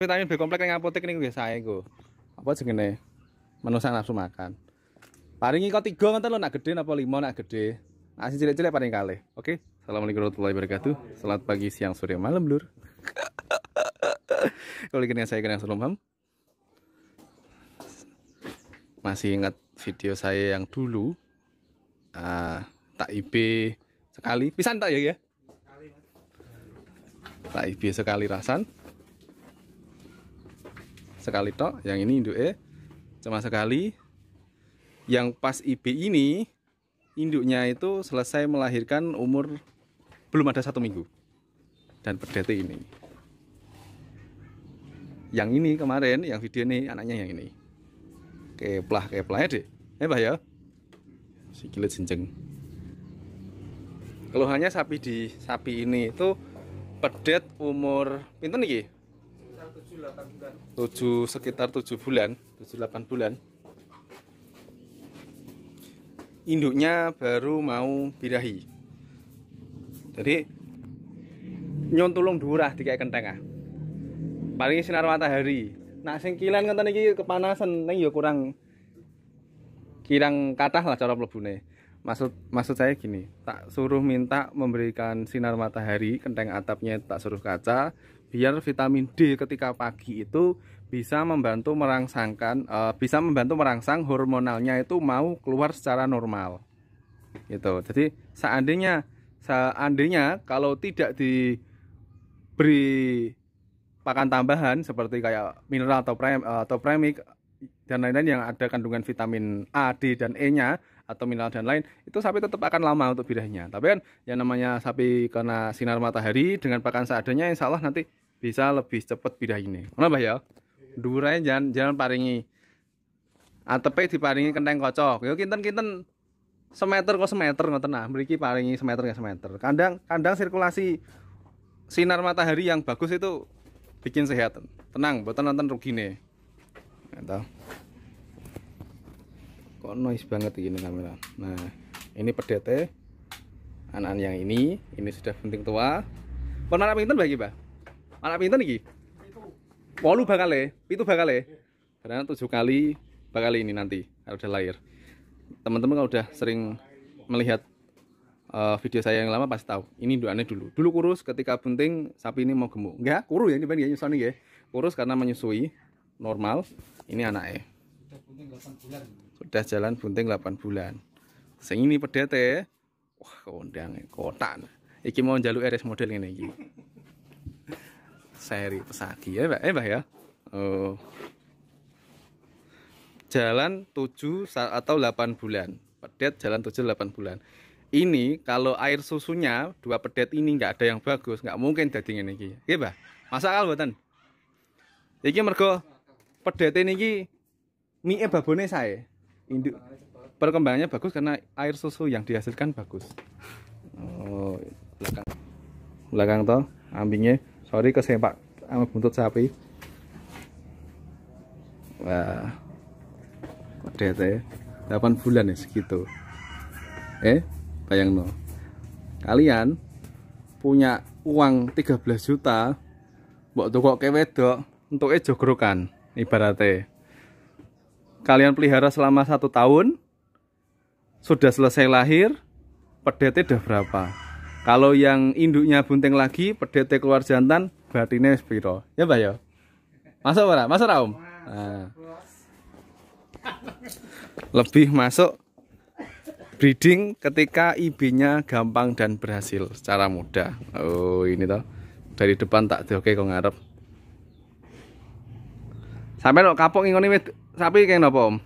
vitamin B kompleks yang apotek ini gue saya gue Apa menu saya nafsu makan. Paringi kau tiga nanti lo nak gede napa lima nak gede. asin cilik-cilik paling kalle Oke. Okay? Assalamualaikum warahmatullahi wabarakatuh. Selamat pagi, siang, sore, malam, Lur. Kalau gini saya kenal selalu paham. Masih ingat video saya yang dulu uh, tak IB sekali, pisan tak ya ya? Tak IB sekali rasan sekali tok yang ini induk eh cuma sekali yang pas IB ini induknya itu selesai melahirkan umur belum ada satu minggu dan perdete ini yang ini kemarin yang video ini anaknya yang ini keplah keplah deh hebat ya si kilit sinjeng keluhannya sapi di sapi ini itu pedet umur pinter nih 7 sekitar 7 bulan 7-8 bulan induknya baru mau birahi jadi nyon tulung durah di kayak kenteng ah. paling sinar matahari nak sing kilan ngenten iki kepanasan ning ya kurang kirang kathah lah cara mlebune maksud maksud saya gini tak suruh minta memberikan sinar matahari kenteng atapnya tak suruh kaca biar vitamin D ketika pagi itu bisa membantu merangsangkan e, bisa membantu merangsang hormonalnya itu mau keluar secara normal gitu jadi seandainya seandainya kalau tidak diberi pakan tambahan seperti kayak mineral atau prem eh, atau premik dan lain-lain yang ada kandungan vitamin A, D dan E-nya atau mineral dan lain itu sapi tetap akan lama untuk birahnya tapi kan yang namanya sapi kena sinar matahari dengan pakan seadanya insya Allah nanti bisa lebih cepat pindah ini. Kenapa ya dhuwure jangan jangan paringi atepe diparingi kenteng kocok Yuk ya kinten-kinten semeter kok semeter ngoten nah mriki paringi semeter ya semeter Kandang kandang sirkulasi sinar matahari yang bagus itu bikin sehat tenang buatan nonton rugine Entah. Ya kok noise banget ini kamera nah ini pedete anak, anak yang ini ini sudah penting tua pernah pinter bagi bah Anak pinter nih walu bakal e, itu bakal e. Karena tujuh kali bakal ini nanti kalau udah lahir. Teman-teman kalau udah sering melihat uh, video saya yang lama pasti tahu. Ini doanya dulu. Dulu kurus ketika bunting sapi ini mau gemuk. Enggak, kurus ya ini banyak ya nyusoni ya. Kurus karena menyusui normal. Ini anaknya. Sudah e. Sudah jalan bunting 8 bulan. Sing ini pedete. Wah, kondang e, kotak. Iki mau jalur RS model ini iki seri pesagi ya mbak, eh mbak ya oh. jalan 7 atau 8 bulan pedet jalan 7-8 bulan ini kalau air susunya dua pedet ini nggak ada yang bagus nggak mungkin jadi ini iki iya, mbak masa akal buatan iki mergo pedet ini iki mie babone saya induk perkembangannya bagus karena air susu yang dihasilkan bagus oh belakang belakang toh ambingnya sorry kesempak sama buntut sapi wah ya 8 bulan ya segitu eh bayang no kalian punya uang 13 juta buat tukok ke wedok untuk gerukan. ibaratnya kalian pelihara selama satu tahun sudah selesai lahir pedetnya udah berapa kalau yang induknya bunting lagi, pedete keluar jantan, batinnya spiro. Ya, Pak ya. Masuk ora? Masuk Raum? Nah. Lebih masuk breeding ketika ibunya gampang dan berhasil secara mudah. Oh, ini toh. Dari depan tak oke kok ngarep. Sampai lo kapok ngingoni ini, sapi kayak nopo Om?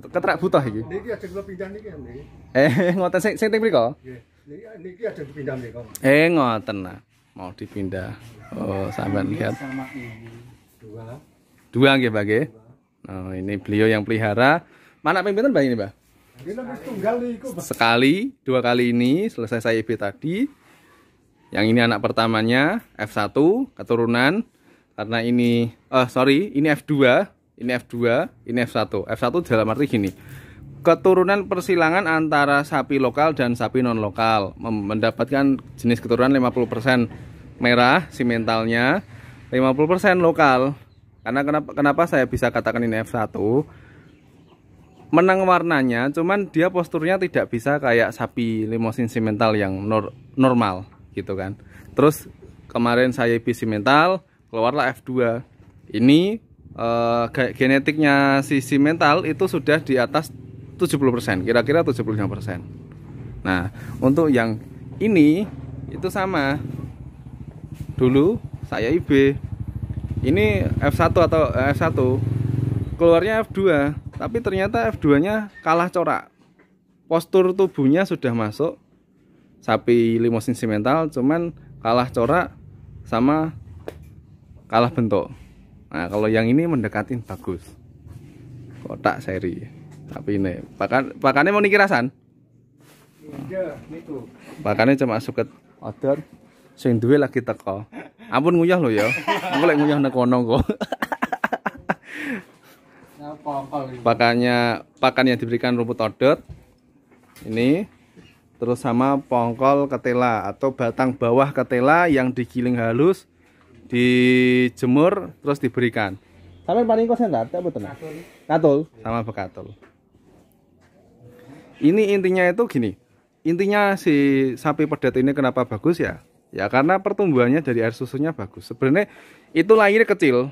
Ketrak butuh iki. Eh, ngotot sing sing teng kok Niki ah, ada dipindah nih kok. Eh ngoten nah. Mau dipindah. Oh, sampean lihat. Dua. Dua nggih, Pak Oh, ini beliau yang pelihara. Mana pimpinan Mbak ini, Mbak? Sekali, dua kali ini selesai saya IB tadi. Yang ini anak pertamanya F1 keturunan karena ini eh oh, sorry, ini F2, ini F2, ini F1. F1 dalam arti gini keturunan persilangan antara sapi lokal dan sapi non lokal mendapatkan jenis keturunan 50% merah simentalnya 50% lokal karena kenapa, kenapa saya bisa katakan ini F1 menang warnanya cuman dia posturnya tidak bisa kayak sapi limosin simental yang nor normal gitu kan terus kemarin saya isi mental keluarlah F2 ini uh, genetiknya si mental itu sudah di atas 70% kira-kira 75% nah untuk yang ini itu sama dulu saya IB ini F1 atau eh, F1 keluarnya F2 tapi ternyata F2 nya kalah corak postur tubuhnya sudah masuk sapi limosin simental cuman kalah corak sama kalah bentuk nah kalau yang ini mendekatin bagus kotak seri tapi ini, pakan pakannya mau nikirasan iya, Pakannya cuma suket odor sing duwe lagi teko ampun nguyah lo ya aku lagi nguyah nek kono kok pakannya pakan yang diberikan rumput odot ini terus sama pongkol ketela atau batang bawah ketela yang digiling halus dijemur terus diberikan Sama paling kosnya tak betul katul sama bekatul ini intinya itu gini intinya si sapi pedet ini kenapa bagus ya ya karena pertumbuhannya dari air susunya bagus sebenarnya itu lahir kecil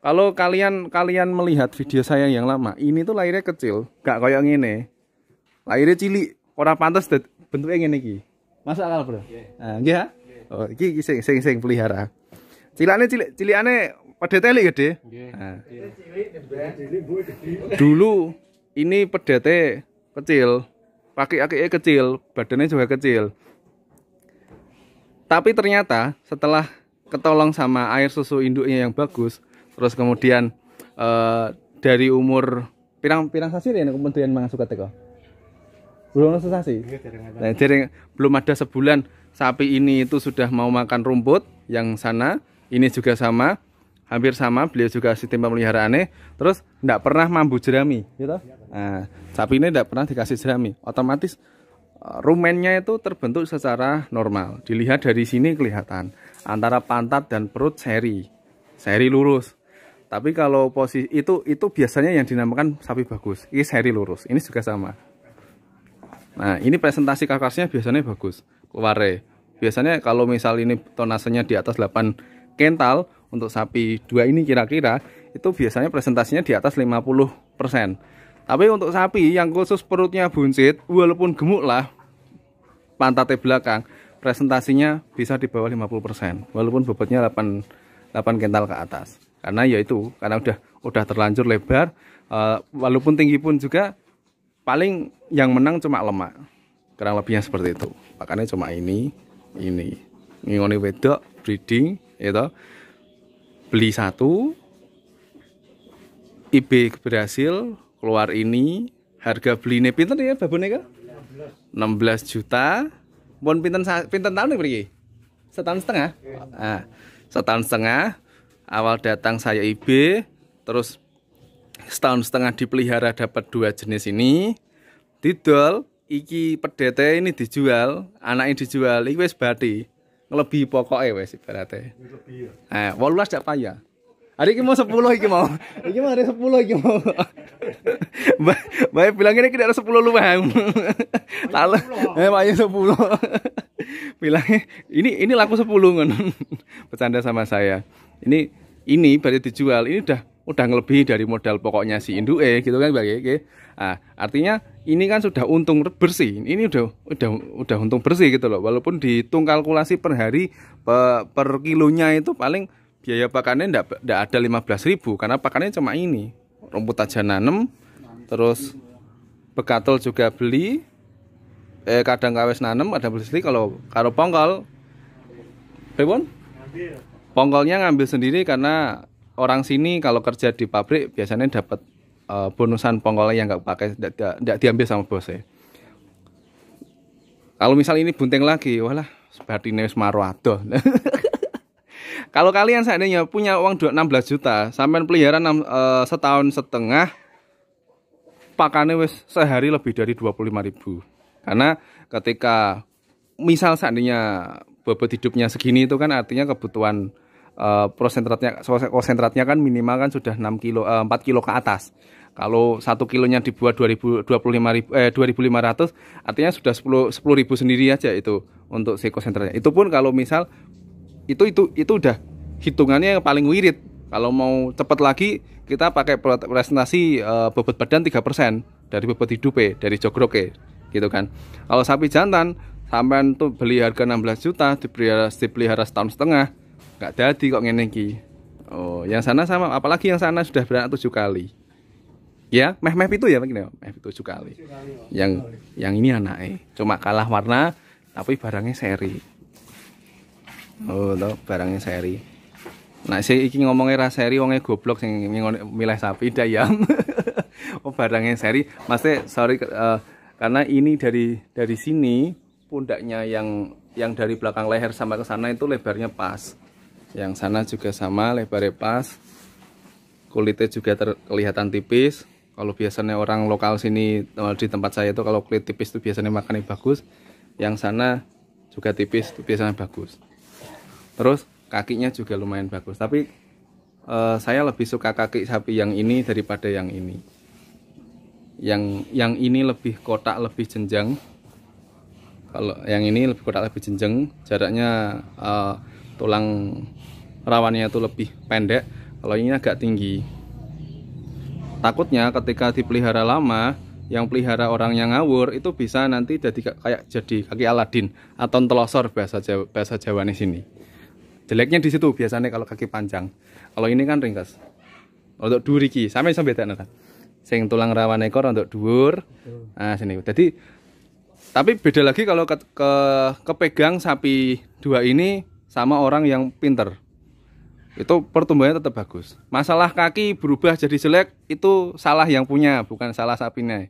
kalau kalian kalian melihat video saya yang lama ini tuh lahirnya kecil gak kayak ini lahirnya cilik orang pantas bentuknya ini iki masuk akal bro yeah. nah, yeah. oh iki, iki sing sing sing pelihara cilikane cilik cilikane pedeteli cilik gede yeah. nah. dulu ini pedete kecil pakai aki kecil badannya juga kecil tapi ternyata setelah ketolong sama air susu induknya yang bagus terus kemudian e, dari umur pirang pirang sasi ya kemudian memang suka teko belum sasi iya, nah, jadi belum ada sebulan sapi ini itu sudah mau makan rumput yang sana ini juga sama hampir sama beliau juga sistem pemeliharaannya terus tidak pernah mambu jerami gitu Nah, eh, sapi ini tidak pernah dikasih jerami, otomatis eh, rumennya itu terbentuk secara normal. Dilihat dari sini kelihatan antara pantat dan perut seri, seri lurus. Tapi kalau posisi itu itu biasanya yang dinamakan sapi bagus. Ini seri lurus. Ini juga sama. Nah, ini presentasi karkasnya biasanya bagus. Keluare. Biasanya kalau misal ini tonasenya di atas 8 kental untuk sapi dua ini kira-kira itu biasanya presentasinya di atas 50 tapi untuk sapi yang khusus perutnya buncit, walaupun gemuk lah, pantatnya belakang, presentasinya bisa di bawah 50%, walaupun bobotnya 8 8 kental ke atas. Karena ya itu karena udah udah terlanjur lebar, uh, walaupun tinggi pun juga paling yang menang cuma lemak. Kurang lebihnya seperti itu. Makanya cuma ini, ini. Ngingoni wedok breeding itu ya beli satu IB berhasil keluar ini harga beli ini pinter ya babone enam 16 juta pun pinter pinter tahun nih setahun setengah ah, setahun setengah awal datang saya IB terus setahun setengah dipelihara dapat dua jenis ini didol iki pedete ini dijual anak anaknya dijual iki wis bati pokok pokoknya wes ibaratnya eh ah, walulas dak payah Hari ini mau sepuluh iki mau. Iki mau ada sepuluh iki mau. Baik bilang ini tidak ada sepuluh lubang. Lalu, Eh banyak sepuluh. Bilangnya ini ini laku sepuluh kan. Bercanda sama saya. Ini ini baru dijual. Ini udah udah ngelebih dari modal pokoknya si Indu eh gitu kan bagi okay. nah, artinya ini kan sudah untung bersih ini udah udah udah untung bersih gitu loh walaupun dihitung kalkulasi per hari per, per kilonya itu paling biaya pakannya ndak ndak ada 15.000 karena pakannya cuma ini rumput aja nanem terus bekatul juga beli eh kadang kawes nanem ada beli sendiri kalau karo pongkol Bebon? pongkolnya ngambil sendiri karena orang sini kalau kerja di pabrik biasanya dapat uh, bonusan pongkolnya yang nggak pakai tidak diambil sama bosnya kalau misal ini bunting lagi walah seperti Neus wis maruado Kalau kalian seandainya punya uang 16 juta, sampean pelihara 6, uh, eh, setahun setengah pakannya wis sehari lebih dari 25 ribu Karena ketika misal seandainya bobot hidupnya segini itu kan artinya kebutuhan uh, prosentratnya konsentratnya kan minimal kan sudah 6 kilo uh, eh, 4 kilo ke atas. Kalau satu kilonya dibuat 2000 25.000 eh ratus, artinya sudah 10 10.000 sendiri aja itu untuk si konsentratnya. Itu pun kalau misal itu itu itu udah hitungannya yang paling wirid kalau mau cepat lagi kita pakai presentasi uh, eh, bobot badan 3% dari bobot hidup e, dari jogroke gitu kan kalau sapi jantan sampean tuh beli harga 16 juta dipelihara, dipelihara setahun setengah nggak jadi kok ngeneki oh yang sana sama apalagi yang sana sudah beranak tujuh kali ya meh meh itu ya begini meh itu tujuh kali oh. yang yang ini anaknya e, cuma kalah warna tapi barangnya seri oh to barangnya seri nah si iki ngomongnya ras seri wongnya goblok sing milih sapi dayam oh barangnya seri maksudnya sorry uh, karena ini dari dari sini pundaknya yang yang dari belakang leher sampai ke sana itu lebarnya pas yang sana juga sama lebarnya pas kulitnya juga kelihatan tipis kalau biasanya orang lokal sini eh, di tempat saya itu kalau kulit tipis itu biasanya makannya bagus yang sana juga tipis itu biasanya bagus terus kakinya juga lumayan bagus tapi eh, saya lebih suka kaki sapi yang ini daripada yang ini yang yang ini lebih kotak lebih jenjang kalau yang ini lebih kotak lebih jenjang jaraknya eh, tulang rawannya itu lebih pendek kalau ini agak tinggi takutnya ketika dipelihara lama yang pelihara orang yang ngawur itu bisa nanti jadi kayak jadi kaki Aladin atau telosor bahasa Jawa, bahasa Jawa di sini jeleknya di situ biasanya kalau kaki panjang kalau ini kan ringkas untuk dhuwur iki sampe sampe tak sing tulang rawan ekor untuk dur nah sini jadi tapi beda lagi kalau ke, ke kepegang sapi dua ini sama orang yang pinter itu pertumbuhannya tetap bagus masalah kaki berubah jadi jelek itu salah yang punya bukan salah sapinya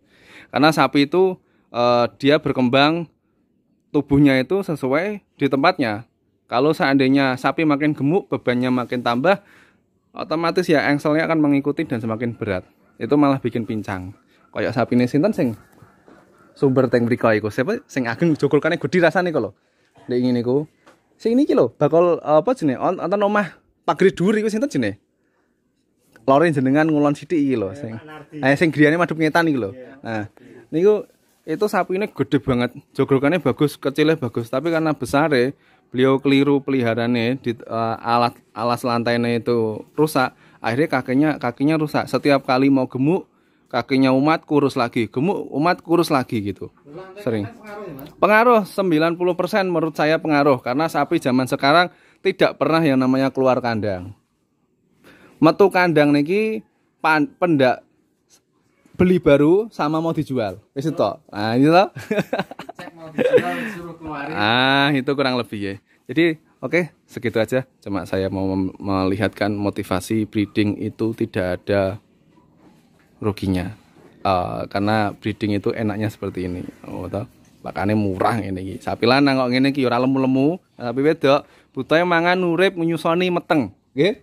karena sapi itu eh, dia berkembang tubuhnya itu sesuai di tempatnya kalau seandainya sapi makin gemuk, bebannya makin tambah, otomatis ya engselnya akan mengikuti dan semakin berat. Itu malah bikin pincang. Kayak sapi ini sinten sing sumber teng mriko iku. Siapa sing ageng jogolkane gedhi rasane kalau. Nek ngene iku. Sing niki lho bakal eh, apa jenenge? Wonten omah pagri dhuwur iku sinten jenenge? Lore jenengan ngulon sithik iki lho iya, sing. Eh sing griyane madhep ngetan iki lho. Iya. Nah, niku itu sapi ini gede banget. jogrokannya bagus, kecilnya bagus, tapi karena besar beliau keliru peliharannya di uh, alat alas lantainya itu rusak akhirnya kakinya kakinya rusak setiap kali mau gemuk kakinya umat kurus lagi gemuk umat kurus lagi gitu Lantai sering kan pengaruh, ya, pengaruh 90% menurut saya pengaruh karena sapi zaman sekarang tidak pernah yang namanya keluar kandang metu kandang niki pan, pendak beli baru sama mau dijual wis oh. nah gitu. loh Ah, itu kurang lebih ya. Jadi, oke, okay, segitu aja. Cuma saya mau melihatkan motivasi breeding itu tidak ada ruginya. Uh, karena breeding itu enaknya seperti ini. Oh, toh. Makanya murah ini. Ki. Sapi lanang kok ngene iki ora lemu-lemu, nah, tapi wedok butuhnya mangan urip menyusoni meteng. Nggih.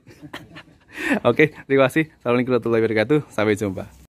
Oke, terima kasih. Assalamualaikum warahmatullahi wabarakatuh. Sampai jumpa.